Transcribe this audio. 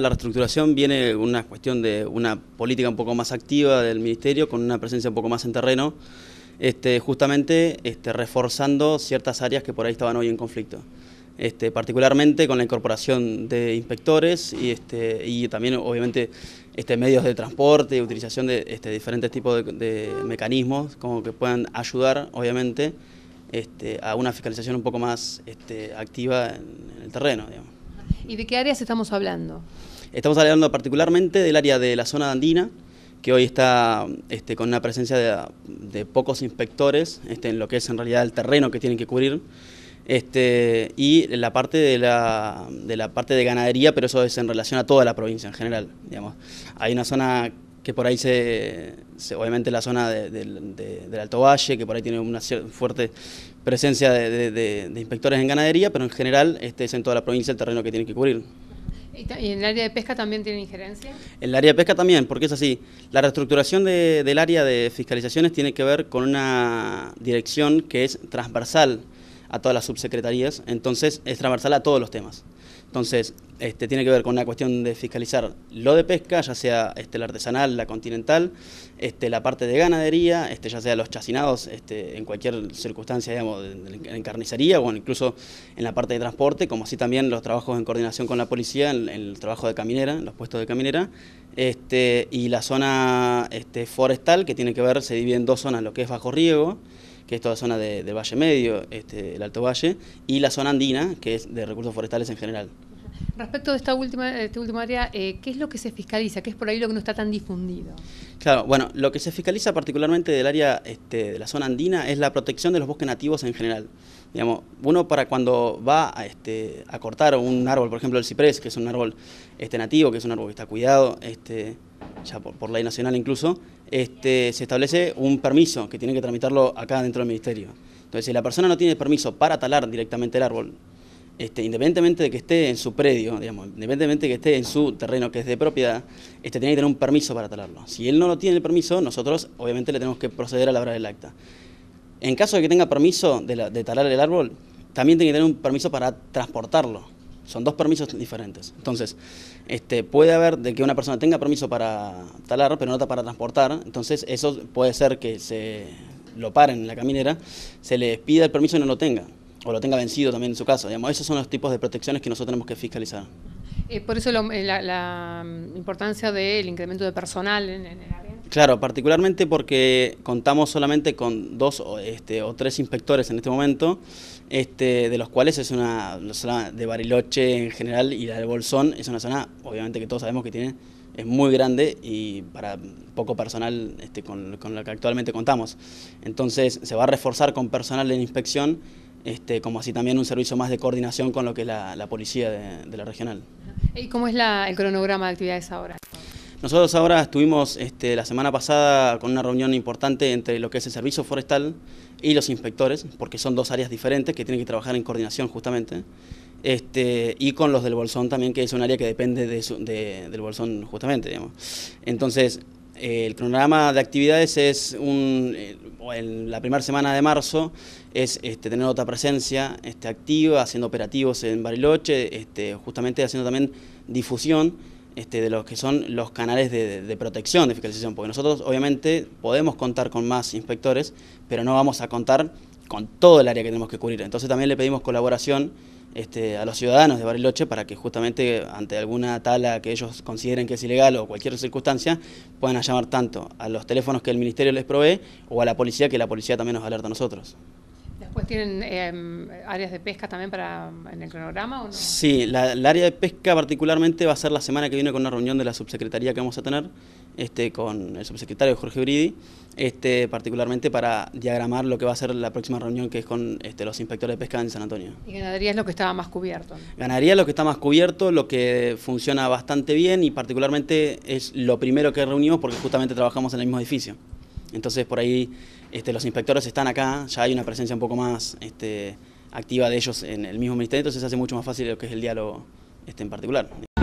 La reestructuración viene una cuestión de una política un poco más activa del Ministerio, con una presencia un poco más en terreno, este, justamente este, reforzando ciertas áreas que por ahí estaban hoy en conflicto. Este, particularmente con la incorporación de inspectores y, este, y también obviamente este, medios de transporte y utilización de diferentes tipos de, mecanismos como que puedan ayudar obviamente a una fiscalización un poco más activa en el terreno. Digamos. ¿Y de qué áreas estamos hablando? Estamos hablando particularmente del área de la zona andina, que hoy está este, con una presencia de, pocos inspectores este, en lo que es en realidad el terreno que tienen que cubrir. Este, y la parte de la, parte de ganadería, pero eso es en relación a toda la provincia en general. Digamos. Hay una zona que por ahí se, obviamente la zona del Alto Valle, que por ahí tiene una fuerte presencia de, inspectores en ganadería, pero en general este es en toda la provincia el terreno que tienen que cubrir. ¿Y, en el área de pesca también tiene injerencia? En el área de pesca también, porque es así. La reestructuración del área de fiscalizaciones tiene que ver con una dirección que es transversal a todas las subsecretarías, entonces es transversal a todos los temas. Entonces, este, tiene que ver con una cuestión de fiscalizar lo de pesca, ya sea este, la artesanal, la continental, este, la parte de ganadería, este, ya sea los chacinados este, en cualquier circunstancia, digamos, en, carnicería o incluso en la parte de transporte, como así también los trabajos en coordinación con la policía, en, el trabajo de caminera, los puestos de caminera, este, y la zona este, forestal, que tiene que ver, se divide en dos zonas, lo que es bajo riego, que es toda zona del Valle Medio, este, el Alto Valle, y la zona andina, que es de recursos forestales en general. Respecto de esta última, este último área, eh, ¿qué es lo que se fiscaliza? ¿Qué es por ahí lo que no está tan difundido? Claro, bueno, lo que se fiscaliza particularmente del área este, de la zona andina es la protección de los bosques nativos en general. Digamos, uno para cuando va este, a, cortar un árbol, por ejemplo el ciprés, que es un árbol este, nativo, que es un árbol que está cuidado, este, ya por, ley nacional incluso, este, se establece un permiso que tiene que tramitarlo acá dentro del ministerio. Entonces, si la persona no tiene permiso para talar directamente el árbol, este, independientemente de que esté en su predio, digamos, independientemente de que esté en su terreno que es de propiedad, este, tiene que tener un permiso para talarlo. Si él no lo tiene el permiso, nosotros obviamente le tenemos que proceder a la el del acta. En caso de que tenga permiso de, talar el árbol, también tiene que tener un permiso para transportarlo. Son dos permisos diferentes. Entonces, este, puede haber de que una persona tenga permiso para talar, pero no para transportar. Entonces, eso puede ser que se lo paren en la caminera, se le pida el permiso y no lo tenga o lo tenga vencido también en su caso. Digamos, esos son los tipos de protecciones que nosotros tenemos que fiscalizar. Eh, por eso eh, la, mm, importancia del incremento de personal en, el área. Claro, particularmente porque contamos solamente con dos o, este, o tres inspectores en este momento, este, de los cuales es una zona de Bariloche en general y la de Bolsón es una zona, obviamente que todos sabemos que tiene es muy grande y para poco personal este, con, con que actualmente contamos. Entonces se va a reforzar con personal en inspección este, como así también un servicio más de coordinación con lo que es la, policía de, la regional. ¿Y cómo es la, el cronograma de actividades ahora? Nosotros ahora estuvimos este, la semana pasada con una reunión importante entre lo que es el servicio forestal y los inspectores, porque son dos áreas diferentes que tienen que trabajar en coordinación justamente, este, y con los del Bolsón también, que es un área que depende de del Bolsón justamente. Digamos. Entonces, el cronograma de actividades es un, eh, en la primera semana de marzo es este, tener otra presencia este, activa, haciendo operativos en Bariloche, este, justamente haciendo también difusión este, de los que son los canales de, protección, de fiscalización, porque nosotros obviamente podemos contar con más inspectores, pero no vamos a contar con todo el área que tenemos que cubrir. Entonces también le pedimos colaboración este, a los ciudadanos de Bariloche para que justamente ante alguna tala que ellos consideren que es ilegal o cualquier circunstancia puedan llamar tanto a los teléfonos que el Ministerio les provee o a la policía que la policía también nos alerta a nosotros. Pues tienen em, áreas de pesca también para en el cronograma o no? Sí, la, área de pesca particularmente va a ser la semana que viene con una reunión de la subsecretaría que vamos a tener este, con el subsecretario Jorge Bridi, este, particularmente para diagramar lo que va a ser la próxima reunión que es con este, los inspectores de pesca en San Antonio. Y ganadería es lo que estaba más cubierto. Ganadería es lo que está más cubierto, lo que funciona bastante bien y particularmente es lo primero que reunimos porque justamente trabajamos en el mismo edificio. Entonces por ahí este, los inspectores están acá, ya hay una presencia un poco más este, activa de ellos en el mismo ministerio, entonces se hace mucho más fácil lo que es el diálogo este, en particular.